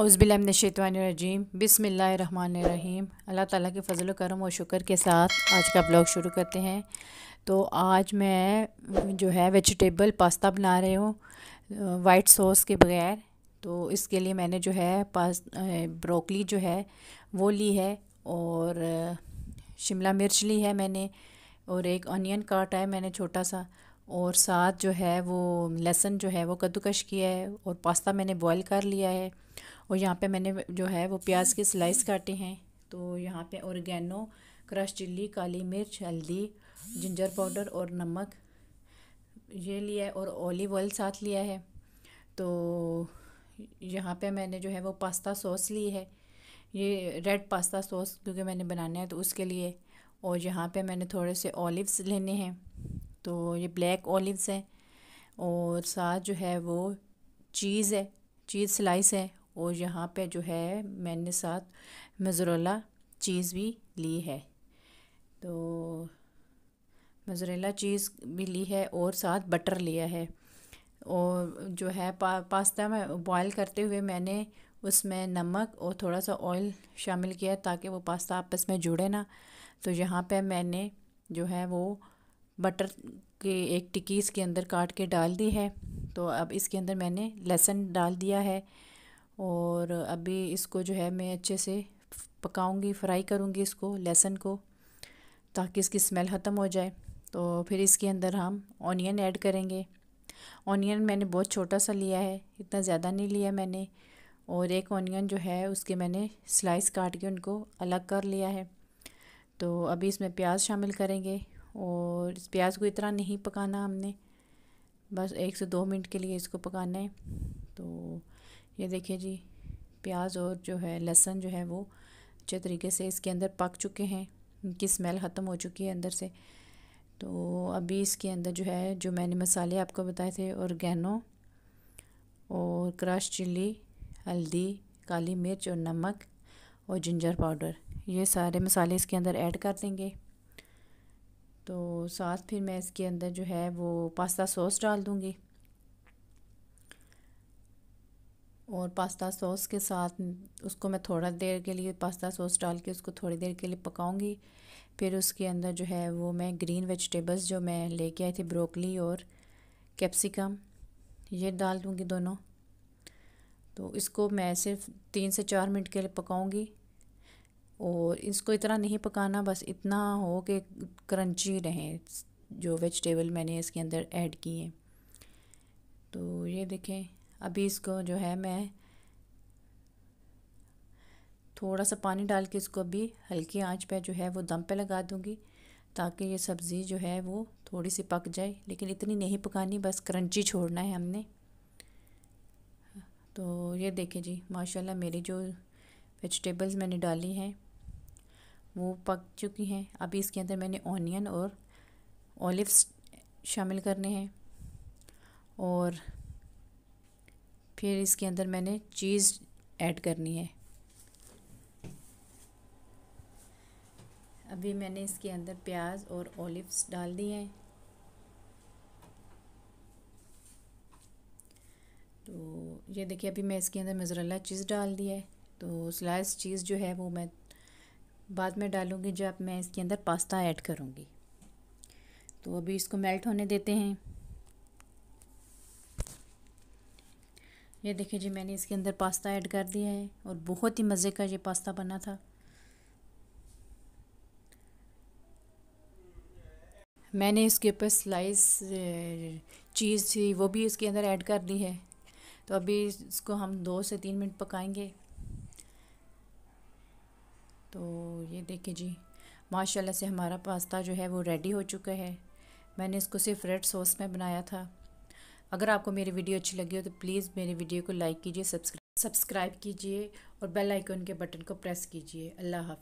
अउज़बिल्लाशतवानरजीम बिसमीम अल्लाह ताला के फ़जल करम और शुक्र के साथ आज का ब्लॉग शुरू करते हैं तो आज मैं जो है वेजिटेबल पास्ता बना रही हूँ वाइट सॉस के बगैर तो इसके लिए मैंने जो है पास ब्रोकली जो है वो ली है और शिमला मिर्च ली है मैंने और एक ऑनियन काटा है मैंने छोटा सा और साथ जो है वो लहसुन जो है वो कद्दूकश किया है और पास्ता मैंने बॉयल कर लिया है और यहाँ पे मैंने जो है वो प्याज के स्लाइस काटे हैं तो यहाँ पे औरगैनो क्रश चिल्ली काली मिर्च हल्दी जिंजर पाउडर और नमक ये लिया है और ऑलिव ऑयल साथ लिया है तो यहाँ पे मैंने जो है वो पास्ता सॉस ली है ये रेड पास्ता सॉस क्योंकि मैंने बनाना है तो उसके लिए और यहाँ पे मैंने थोड़े से ऑलिव्स लेने हैं तो ये ब्लैक ऑलिव्स हैं और साथ जो है वो चीज़ है चीज़ स्लाइस है और यहाँ पे जो है मैंने साथ मजरेला चीज़ भी ली है तो मज़रेला चीज़ भी ली है और साथ बटर लिया है और जो है पा, पास्ता में बॉयल करते हुए मैंने उसमें नमक और थोड़ा सा ऑयल शामिल किया ताकि वो पास्ता आपस में जुड़े ना तो यहाँ पे मैंने जो है वो बटर के एक टिक्की इसके अंदर काट के डाल दी है तो अब इसके अंदर मैंने लहसुन डाल दिया है और अभी इसको जो है मैं अच्छे से पकाऊंगी फ्राई करूंगी इसको लहसुन को ताकि इसकी स्मेल ख़त्म हो जाए तो फिर इसके अंदर हम ऑनियन ऐड करेंगे ऑनियन मैंने बहुत छोटा सा लिया है इतना ज़्यादा नहीं लिया मैंने और एक ऑनियन जो है उसके मैंने स्लाइस काट के उनको अलग कर लिया है तो अभी इसमें प्याज शामिल करेंगे और इस प्याज को इतना नहीं पकाना हमने बस एक से दो मिनट के लिए इसको पकाना है तो ये देखिए जी प्याज और जो है लहसन जो है वो अच्छे तरीके से इसके अंदर पक चुके हैं इनकी स्मेल ख़त्म हो चुकी है अंदर से तो अभी इसके अंदर जो है जो मैंने मसाले आपको बताए थे औरगैनो और क्रश चिल्ली हल्दी काली मिर्च और नमक और जिंजर पाउडर ये सारे मसाले इसके अंदर ऐड कर देंगे तो साथ फिर मैं इसके अंदर जो है वो पास्ता सॉस डाल दूँगी और पास्ता सॉस के साथ उसको मैं थोड़ा देर के लिए पास्ता सॉस डाल के उसको थोड़ी देर के लिए पकाऊंगी फिर उसके अंदर जो है वो मैं ग्रीन वेजिटेबल्स जो मैं लेके आई थी ब्रोकली और कैप्सिकम ये डाल दूँगी दोनों तो इसको मैं सिर्फ तीन से चार मिनट के लिए पकाऊंगी और इसको इतना नहीं पकाना बस इतना हो कि क्रंची रहें जो वेजिटेबल मैंने इसके अंदर ऐड किए तो ये देखें अभी इसको जो है मैं थोड़ा सा पानी डाल के इसको अभी हल्की आंच पे जो है वो दम पे लगा दूँगी ताकि ये सब्ज़ी जो है वो थोड़ी सी पक जाए लेकिन इतनी नहीं पकानी बस क्रंची छोड़ना है हमने तो ये देखिए जी माशाल्लाह मेरी जो वेजिटेबल्स मैंने डाली हैं वो पक चुकी हैं अभी इसके अंदर मैंने ऑनियन और ऑलिव्स शामिल करने हैं और फिर इसके अंदर मैंने चीज़ ऐड करनी है अभी मैंने इसके अंदर प्याज और ओलिव्स डाल दिए हैं तो ये देखिए अभी मैं इसके अंदर मज़रल्ला चीज़ डाल दी है तो स्लाइस चीज़ जो है वो मैं बाद में डालूँगी जब मैं इसके अंदर पास्ता ऐड करूँगी तो अभी इसको मेल्ट होने देते हैं ये देखिए जी मैंने इसके अंदर पास्ता ऐड कर दिया है और बहुत ही मज़े का ये पास्ता बना था मैंने इसके ऊपर स्लाइस चीज़ थी वो भी इसके अंदर ऐड कर दी है तो अभी इसको हम दो से तीन मिनट पकाएंगे तो ये देखिए जी माशाल्लाह से हमारा पास्ता जो है वो रेडी हो चुका है मैंने इसको सिर्फ रेड सॉस में बनाया था अगर आपको मेरी वीडियो अच्छी लगी हो तो प्लीज़ मेरी वीडियो को लाइक कीजिए सब्सक्राइब सब्सक्राइब कीजिए और बेल आइकन के बटन को प्रेस कीजिए अल्लाह हाफि